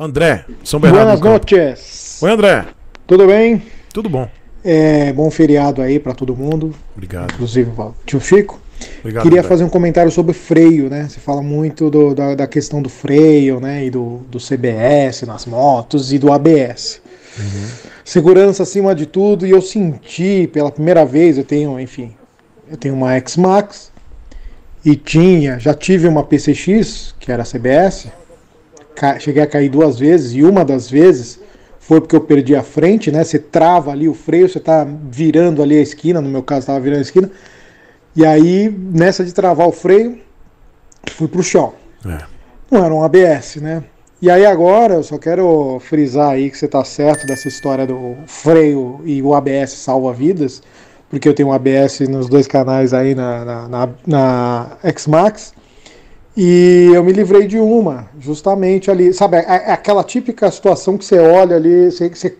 André, São Bernardo. Boas noches. Oi, André. Tudo bem? Tudo bom. É, bom feriado aí para todo mundo. Obrigado. Inclusive o tio Chico. Obrigado, Queria André. fazer um comentário sobre freio, né? Você fala muito do, da, da, questão do freio, né? E do, do CBS nas motos e do ABS. Uhum. Segurança acima de tudo, e eu senti pela primeira vez, eu tenho, enfim, eu tenho uma X-Max e tinha, já tive uma PCX, que era CBS, cheguei a cair duas vezes e uma das vezes foi porque eu perdi a frente, né? Você trava ali o freio, você tá virando ali a esquina, no meu caso tava virando a esquina. E aí, nessa de travar o freio, fui pro chão. É. Não era um ABS, né? E aí agora eu só quero frisar aí que você tá certo dessa história do freio e o ABS salva vidas, porque eu tenho um ABS nos dois canais aí na, na, na, na X-Max. E eu me livrei de uma, justamente ali. Sabe, é, é aquela típica situação que você olha ali, você, você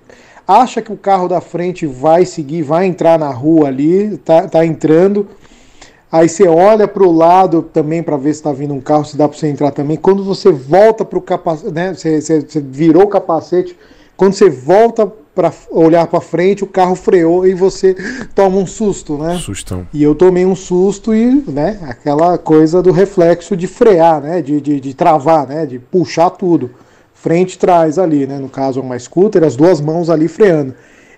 acha que o carro da frente vai seguir, vai entrar na rua ali, tá, tá entrando. Aí você olha para o lado também para ver se está vindo um carro, se dá para você entrar também. Quando você volta para o capacete, né, você, você, você virou o capacete, quando você volta para olhar para frente, o carro freou e você toma um susto, né? Sustão. E eu tomei um susto e, né, aquela coisa do reflexo de frear, né, de, de, de travar, né, de puxar tudo. Frente e trás ali, né, no caso uma scooter, as duas mãos ali freando.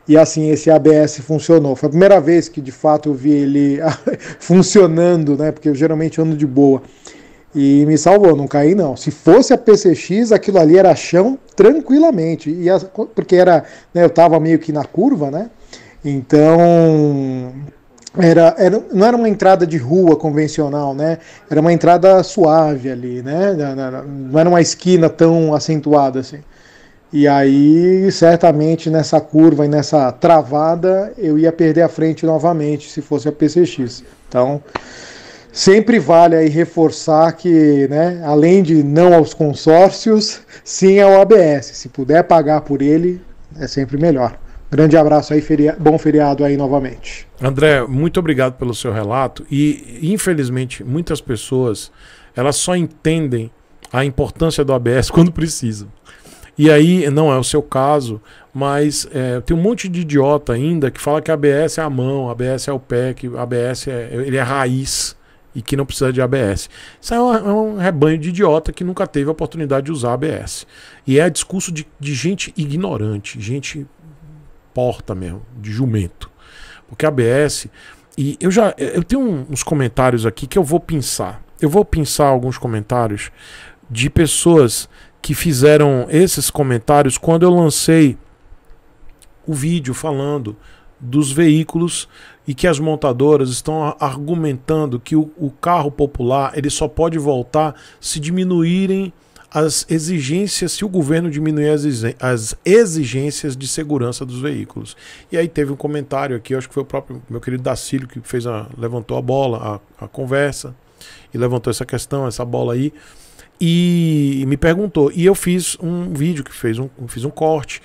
E assim esse ABS funcionou. Foi a primeira vez que de fato eu vi ele funcionando, né, porque eu geralmente ando de boa e me salvou, não caí não. Se fosse a PCX, aquilo ali era chão tranquilamente, e a, porque era, né, eu estava meio que na curva, né? Então era, era, não era uma entrada de rua convencional, né? Era uma entrada suave ali, né? Não era uma esquina tão acentuada assim. E aí, certamente nessa curva e nessa travada, eu ia perder a frente novamente se fosse a PCX. Então, Sempre vale aí reforçar que, né, além de não aos consórcios, sim ao ABS. Se puder pagar por ele, é sempre melhor. Grande abraço aí, feria... bom feriado aí novamente. André, muito obrigado pelo seu relato. E, infelizmente, muitas pessoas elas só entendem a importância do ABS quando precisam. E aí, não é o seu caso, mas é, tem um monte de idiota ainda que fala que ABS é a mão, ABS é o pé, que ABS é, ele é raiz e que não precisa de ABS. Isso é um, é um, rebanho de idiota que nunca teve a oportunidade de usar ABS. E é discurso de, de gente ignorante, gente porta mesmo, de jumento. Porque ABS. E eu já. Eu tenho uns comentários aqui que eu vou pensar. Eu vou pensar alguns comentários de pessoas que fizeram esses comentários quando eu lancei o vídeo falando dos veículos e que as montadoras estão argumentando que o, o carro popular ele só pode voltar se diminuírem as exigências, se o governo diminuir as exigências de segurança dos veículos. E aí teve um comentário aqui, acho que foi o próprio meu querido Dacílio que fez a, levantou a bola, a, a conversa, e levantou essa questão, essa bola aí, e me perguntou. E eu fiz um vídeo que fez um, fiz um corte.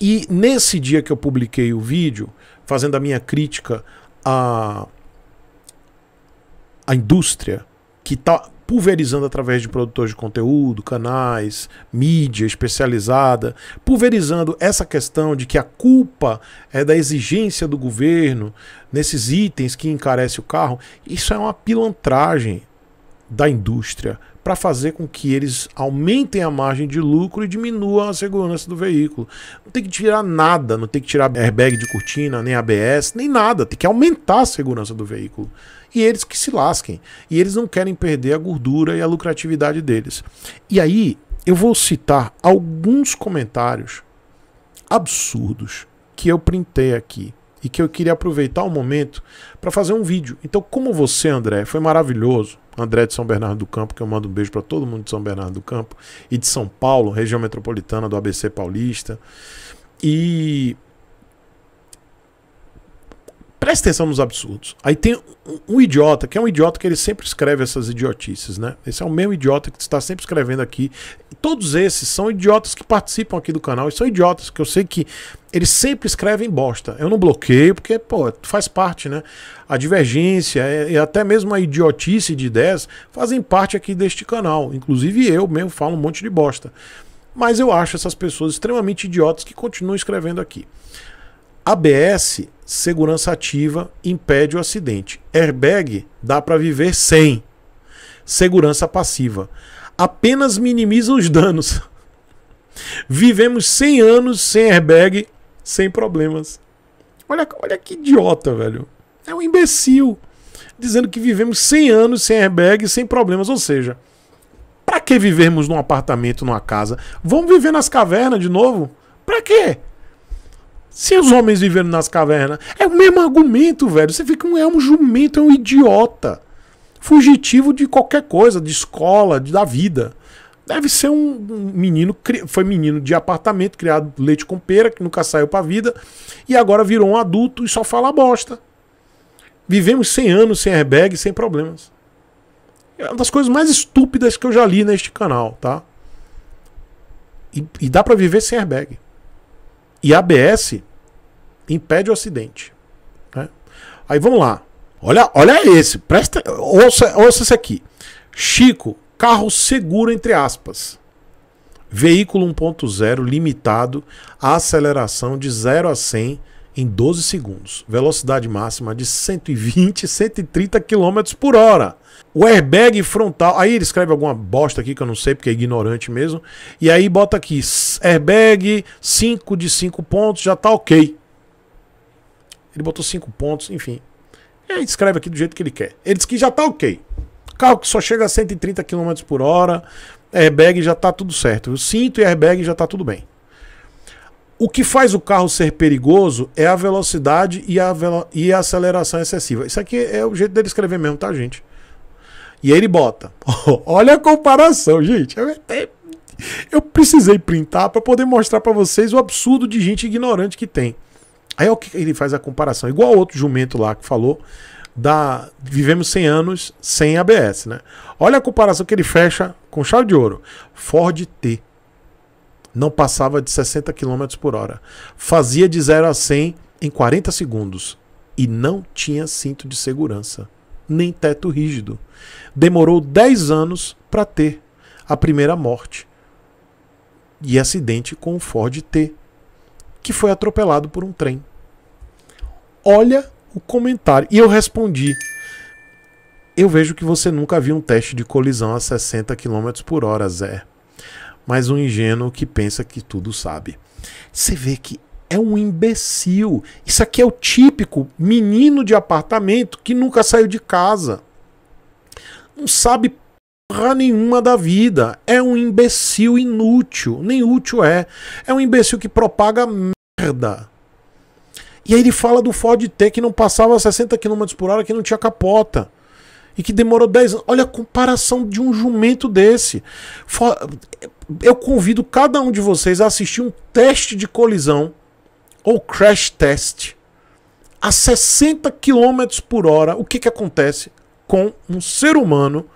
E nesse dia que eu publiquei o vídeo, fazendo a minha crítica à, à indústria que está pulverizando através de produtores de conteúdo, canais, mídia especializada, pulverizando essa questão de que a culpa é da exigência do governo nesses itens que encarece o carro. Isso é uma pilantragem da indústria para fazer com que eles aumentem a margem de lucro e diminuam a segurança do veículo. Não tem que tirar nada, não tem que tirar airbag de cortina, nem ABS, nem nada. Tem que aumentar a segurança do veículo. E eles que se lasquem. E eles não querem perder a gordura e a lucratividade deles. E aí eu vou citar alguns comentários absurdos que eu printei aqui e que eu queria aproveitar o momento para fazer um vídeo. Então, como você, André, foi maravilhoso André de São Bernardo do Campo, que eu mando um beijo para todo mundo de São Bernardo do Campo e de São Paulo, região metropolitana do ABC Paulista. E Presta atenção nos absurdos. Aí tem um, um, idiota, que é um idiota que ele sempre escreve essas idiotices, né? Esse é o mesmo idiota que está sempre escrevendo aqui. Todos esses são idiotas que participam aqui do canal e são idiotas que eu sei que eles sempre escrevem bosta. Eu não bloqueio porque, pô, faz parte, né? A divergência e até mesmo a idiotice de ideias fazem parte aqui deste canal. Inclusive eu mesmo falo um monte de bosta. Mas eu acho essas pessoas extremamente idiotas que continuam escrevendo aqui. ABS, segurança ativa, impede o acidente. Airbag, dá para viver sem. Segurança passiva, apenas minimiza os danos. Vivemos 100 anos sem airbag, sem problemas. Olha, olha que idiota, velho. É um imbecil. Dizendo que vivemos 100 anos sem airbag, sem problemas. Ou seja, para que vivermos num apartamento, numa casa? Vamos viver nas cavernas de novo? Para quê? Se os homens vivendo nas cavernas. É o mesmo argumento, velho. Você fica um, é um jumento, é um idiota. Fugitivo de qualquer coisa, de escola, de, da vida. Deve ser um, menino, foi menino de apartamento, criado leite com pera, que nunca saiu pra vida, e agora virou um adulto e só fala bosta. Vivemos 100 anos sem airbag, sem problemas. É uma das coisas mais estúpidas que eu já li neste canal, tá? E, e dá para viver sem airbag. E ABS impede o acidente. Né? Aí vamos lá. Olha, olha esse. Presta, ouça, ouça esse aqui. Chico, carro seguro, entre aspas. Veículo 1.0 limitado a aceleração de 0 a 100 em 12 segundos. Velocidade máxima de 120, 130 km por hora. O airbag frontal. Aí ele escreve alguma bosta aqui que eu não sei, porque é ignorante mesmo. E aí bota aqui: airbag 5 de 5 pontos, já tá ok. Ele botou 5 pontos, enfim. Ele escreve aqui do jeito que ele quer. Ele diz que já tá ok. Carro que só chega a 130 km por hora, airbag já tá tudo certo. O cinto e airbag já tá tudo bem. O que faz o carro ser perigoso é a velocidade e a, velo e a aceleração excessiva. Isso aqui é o jeito dele escrever mesmo, tá, gente? E aí ele bota. Olha a comparação, gente. Eu, até, eu precisei printar para poder mostrar para vocês o absurdo de gente ignorante que tem. Aí é o que ele faz a comparação, igual outro jumento lá que falou da vivemos 100 anos sem ABS, né? Olha a comparação que ele fecha com chave de ouro. Ford T não passava de 60 km por hora. Fazia de 0 a 100 em 40 segundos e não tinha cinto de segurança, nem teto rígido. Demorou 10 anos para ter a primeira morte e acidente com o Ford T, que foi atropelado por um trem. Olha o comentário. E eu respondi. Eu vejo que você nunca viu um teste de colisão a 60 km por hora, Zé mas um ingênuo que pensa que tudo sabe. Você vê que é um imbecil. Isso aqui é o típico menino de apartamento que nunca saiu de casa. Não sabe porra nenhuma da vida. É um imbecil inútil. Nem útil é. É um imbecil que propaga merda. E aí ele fala do Ford T que não passava 60 km por hora, que não tinha capota. E que demorou 10 anos. Olha a comparação de um jumento desse. For eu convido cada um de vocês a assistir um teste de colisão ou crash test a 60 km por hora. O que, que acontece com um ser humano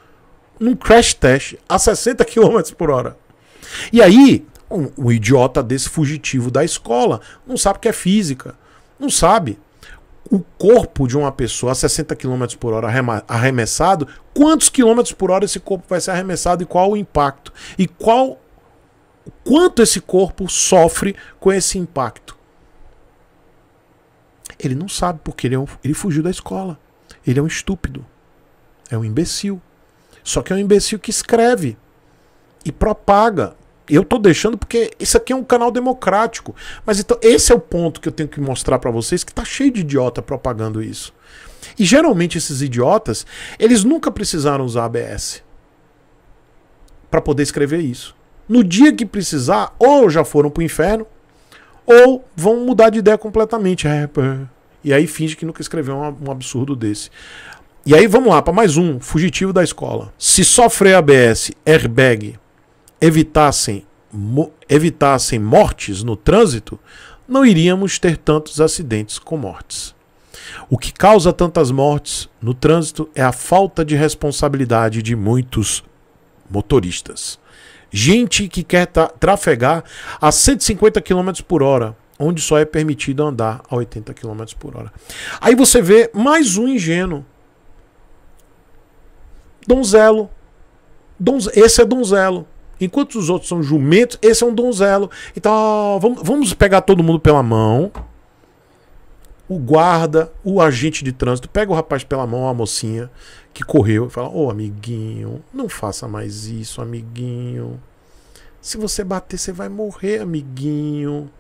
num crash test a 60 km por hora? E aí, um, um idiota desse fugitivo da escola não sabe o que é física, não sabe o corpo de uma pessoa a 60 km por hora arremessado, quantos quilômetros por hora esse corpo vai ser arremessado e qual o impacto? E qual quanto esse corpo sofre com esse impacto? Ele não sabe porque ele, é um, ele fugiu da escola. Ele é um estúpido. É um imbecil. Só que é um imbecil que escreve e propaga eu tô deixando porque isso aqui é um canal democrático. Mas então esse é o ponto que eu tenho que mostrar para vocês que tá cheio de idiota propagando isso. E geralmente esses idiotas, eles nunca precisaram usar ABS para poder escrever isso. No dia que precisar, ou já foram pro inferno, ou vão mudar de ideia completamente. É, e aí finge que nunca escreveu um absurdo desse. E aí vamos lá para mais um, fugitivo da escola. Se sofrer ABS, airbag, evitassem, mo evitassem mortes no trânsito, não iríamos ter tantos acidentes com mortes. O que causa tantas mortes no trânsito é a falta de responsabilidade de muitos motoristas. Gente que quer trafegar a 150 km por hora, onde só é permitido andar a 80 km por hora. Aí você vê mais um ingênuo. Donzelo. Donz... Esse é Donzelo. Enquanto os outros são jumentos, esse é um donzelo. Então, vamos, vamos pegar todo mundo pela mão. O guarda, o agente de trânsito, pega o rapaz pela mão, a mocinha que correu, e fala: Ô oh, amiguinho, não faça mais isso, amiguinho. Se você bater, você vai morrer, amiguinho.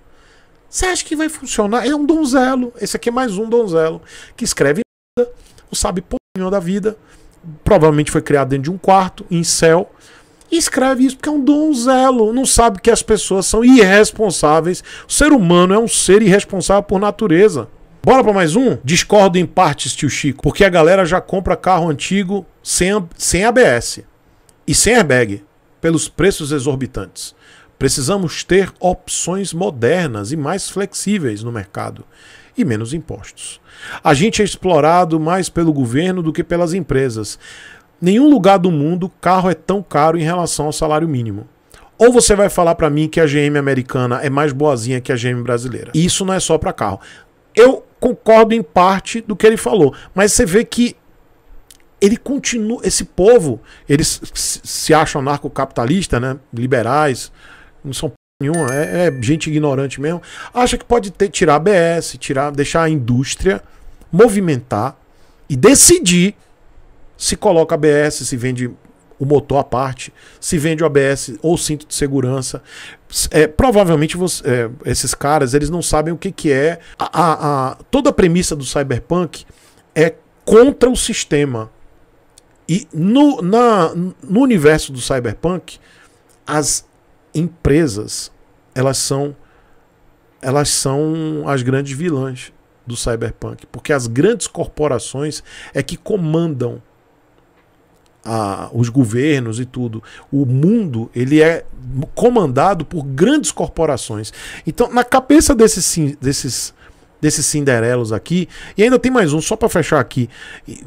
Você acha que vai funcionar? É um donzelo. Esse aqui é mais um donzelo que escreve nada, não sabe porra da vida. Provavelmente foi criado dentro de um quarto, em céu. E escreve isso porque é um donzelo, não sabe que as pessoas são irresponsáveis. O ser humano é um ser irresponsável por natureza. Bora para mais um? Discordo em partes, tio Chico, porque a galera já compra carro antigo sem, sem ABS e sem airbag pelos preços exorbitantes. Precisamos ter opções modernas e mais flexíveis no mercado e menos impostos. A gente é explorado mais pelo governo do que pelas empresas. Nenhum lugar do mundo carro é tão caro em relação ao salário mínimo. Ou você vai falar para mim que a GM americana é mais boazinha que a GM brasileira. Isso não é só para carro. Eu concordo em parte do que ele falou, mas você vê que ele continua esse povo, eles se acham anarcocapitalista, né? Liberais, não são nenhuma, é, é gente ignorante mesmo. Acha que pode ter tirar a BS, tirar, deixar a indústria movimentar e decidir se coloca ABS, se vende o motor à parte, se vende o ABS ou cinto de segurança. É, provavelmente você, é, esses caras eles não sabem o que, que é. A, a, a, toda a premissa do cyberpunk é contra o sistema. E no, na, no universo do cyberpunk, as empresas elas são elas são as grandes vilãs do cyberpunk, porque as grandes corporações é que comandam a, os governos e tudo. O mundo ele é comandado por grandes corporações. Então, na cabeça desses, desses, desses cinderelos aqui, e ainda tem mais um, só para fechar aqui,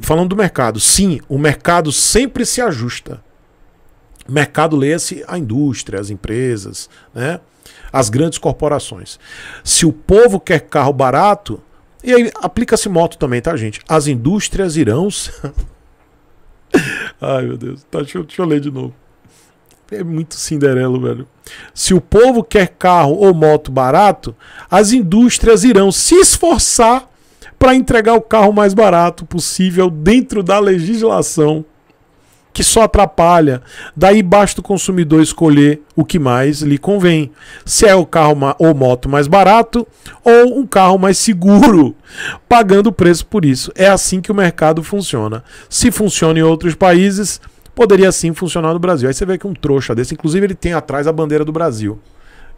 falando do mercado. Sim, o mercado sempre se ajusta. Mercado leia-se a indústria, as empresas, né? as grandes corporações. Se o povo quer carro barato, e aí aplica-se moto também, tá, gente? As indústrias irão. Ai, meu Deus. Tá, deixa, deixa eu ler de novo. É muito Cinderelo, velho. Se o povo quer carro ou moto barato, as indústrias irão se esforçar para entregar o carro mais barato possível dentro da legislação que só atrapalha. Daí basta o consumidor escolher o que mais lhe convém. Se é o carro ou moto mais barato ou um carro mais seguro, pagando o preço por isso. É assim que o mercado funciona. Se funciona em outros países, poderia assim funcionar no Brasil. Aí você vê que um trouxa desse, inclusive ele tem atrás a bandeira do Brasil.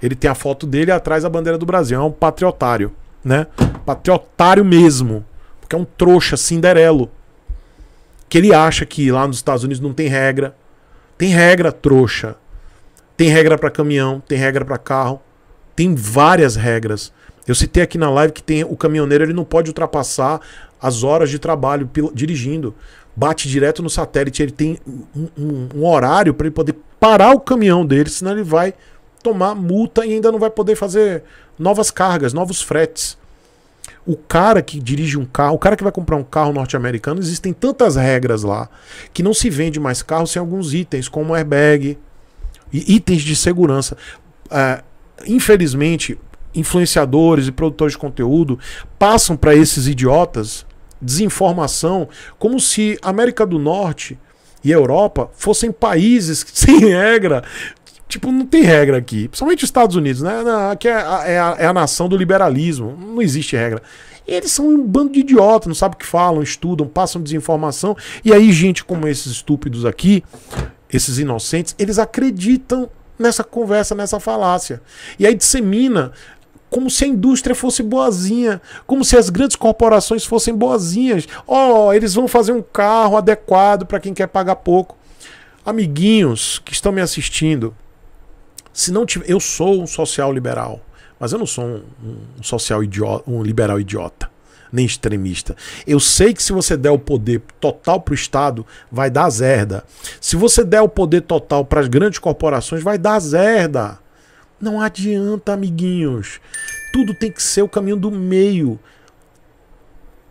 Ele tem a foto dele atrás da bandeira do Brasil. É um patriotário, né? Patriotário mesmo. Porque é um trouxa cinderelo que ele acha que lá nos Estados Unidos não tem regra. Tem regra trouxa. Tem regra para caminhão, tem regra para carro, tem várias regras. Eu citei aqui na live que tem o caminhoneiro ele não pode ultrapassar as horas de trabalho dirigindo. Bate direto no satélite, ele tem um, um, um horário para ele poder parar o caminhão dele, senão ele vai tomar multa e ainda não vai poder fazer novas cargas, novos fretes o cara que dirige um carro, o cara que vai comprar um carro norte-americano, existem tantas regras lá que não se vende mais carro sem alguns itens, como airbag e itens de segurança. Uh, infelizmente, influenciadores e produtores de conteúdo passam para esses idiotas desinformação como se a América do Norte e Europa fossem países sem regra, Tipo, não tem regra aqui. Principalmente os Estados Unidos, né? aqui é a, é, a, é a, nação do liberalismo. Não existe regra. E eles são um bando de idiotas, não sabem o que falam, estudam, passam desinformação. E aí, gente como esses estúpidos aqui, esses inocentes, eles acreditam nessa conversa, nessa falácia. E aí dissemina como se a indústria fosse boazinha, como se as grandes corporações fossem boazinhas. Ó, oh, eles vão fazer um carro adequado para quem quer pagar pouco. Amiguinhos que estão me assistindo, se não tiver, eu sou um social liberal, mas eu não sou um, um social idiota, um liberal idiota, nem extremista. Eu sei que se você der o poder total para o Estado, vai dar zerda. Se você der o poder total para as grandes corporações, vai dar zerda. Não adianta, amiguinhos. Tudo tem que ser o caminho do meio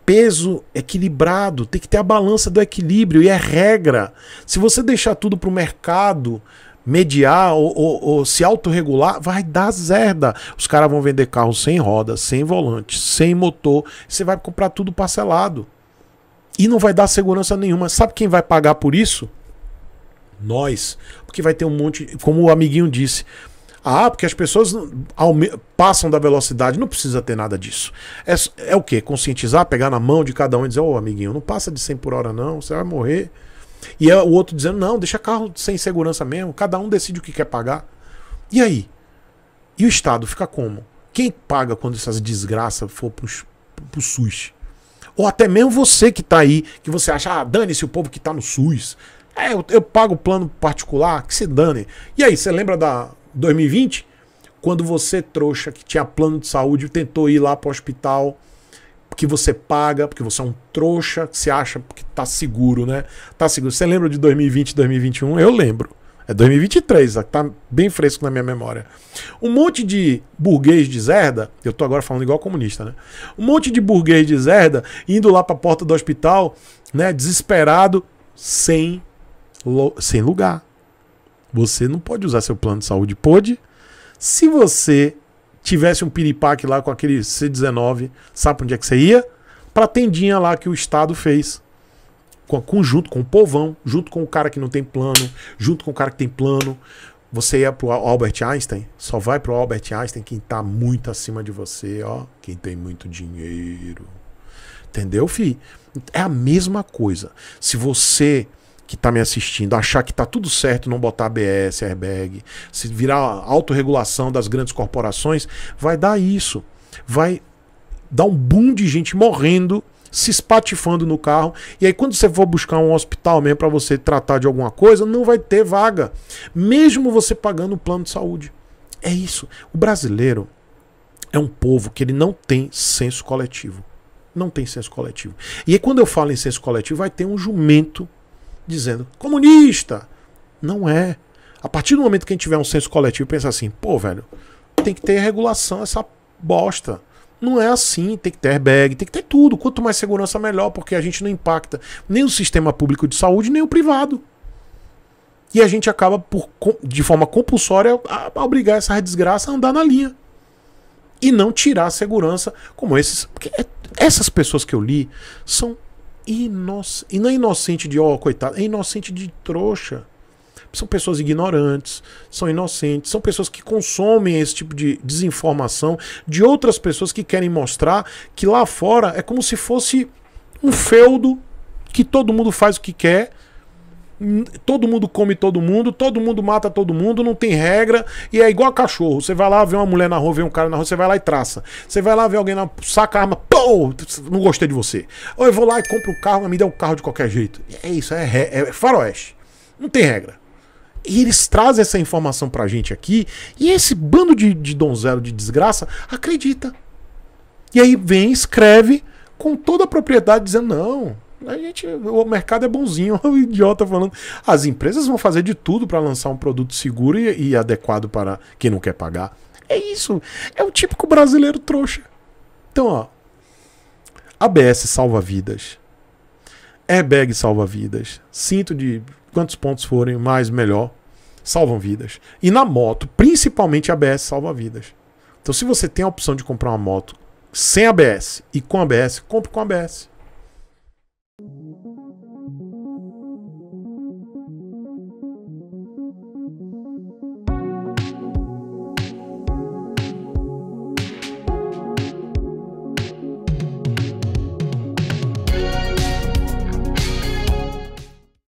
peso equilibrado, tem que ter a balança do equilíbrio e é regra. Se você deixar tudo para o mercado, mediar ou, ou, ou se autorregular, vai dar zerda. Os caras vão vender carro sem roda, sem volante, sem motor. Você vai comprar tudo parcelado. E não vai dar segurança nenhuma. Sabe quem vai pagar por isso? Nós. Porque vai ter um monte. Como o amiguinho disse. Ah, porque as pessoas passam da velocidade, não precisa ter nada disso. É, é o que Conscientizar, pegar na mão de cada um e dizer: Ô oh, amiguinho, não passa de 100 por hora não, você vai morrer. E é o outro dizendo: não, deixa carro sem segurança mesmo, cada um decide o que quer pagar. E aí? E o Estado fica como? Quem paga quando essas desgraças for para pro SUS? Ou até mesmo você que tá aí, que você acha, ah, dane-se o povo que tá no SUS. É, eu, eu pago plano particular, que se dane. E aí, você lembra da 2020? Quando você, trouxa, que tinha plano de saúde, tentou ir lá pro hospital porque você paga, porque você é um trouxa, que se acha que tá seguro, né? Tá seguro. Você lembra de 2020, 2021? Eu lembro. É 2023, tá, tá bem fresco na minha memória. Um monte de burguês de Zerda, eu tô agora falando igual comunista, né? Um monte de burguês de Zerda indo lá para a porta do hospital, né, desesperado, sem sem lugar. Você não pode usar seu plano de saúde, pode? Se você tivesse um piripaque lá com aquele C19, sabe onde é que você ia? Pra tendinha lá que o Estado fez. Com, com, junto com o povão, junto com o cara que não tem plano, junto com o cara que tem plano. Você ia pro Albert Einstein, só vai pro Albert Einstein quem tá muito acima de você, ó. Quem tem muito dinheiro. Entendeu, fi? É a mesma coisa. Se você que tá me assistindo achar que tá tudo certo não botar ABS, airbag, se virar autorregulação das grandes corporações, vai dar isso. Vai dar um boom de gente morrendo, se espatifando no carro. E aí, quando você for buscar um hospital mesmo para você tratar de alguma coisa, não vai ter vaga, mesmo você pagando o plano de saúde. É isso. O brasileiro é um povo que ele não tem senso coletivo. Não tem senso coletivo. E aí, quando eu falo em senso coletivo, vai ter um jumento dizendo comunista. Não é. A partir do momento que a gente tiver um senso coletivo pensa assim, pô, velho, tem que ter regulação essa bosta. Não é assim, tem que ter airbag, tem que ter tudo. Quanto mais segurança, melhor, porque a gente não impacta nem o sistema público de saúde, nem o privado. E a gente acaba, por, de forma compulsória, a obrigar essa desgraça a andar na linha. E não tirar a segurança como esses. Porque é, essas pessoas que eu li são inoc... e não é inocente de, ó, oh, coitado, é inocente de trouxa. São pessoas ignorantes, são inocentes, são pessoas que consomem esse tipo de desinformação de outras pessoas que querem mostrar que lá fora é como se fosse um feudo que todo mundo faz o que quer todo mundo come todo mundo, todo mundo mata todo mundo, não tem regra, e é igual a cachorro. Você vai lá ver uma mulher na rua, ver um cara na rua, você vai lá e traça. Você vai lá ver alguém na saca arma, pô, não gostei de você. Ou eu vou lá e compro um carro, mas me dá um carro de qualquer jeito. É isso, é, é, é faroeste. Não tem regra. E eles trazem essa informação pra gente aqui, e esse bando de, de donzelo de desgraça acredita. E aí vem, escreve com toda a propriedade, dizendo: não, a gente, o mercado é bonzinho, o idiota falando. As empresas vão fazer de tudo para lançar um produto seguro e, e adequado para quem não quer pagar. É isso. É o típico brasileiro trouxa. Então, ó. ABS salva vidas. Airbag salva vidas. Cinto de quantos pontos forem, mais melhor. Salvam vidas. E na moto, principalmente ABS salva vidas. Então, se você tem a opção de comprar uma moto sem ABS e com ABS, compre com ABS.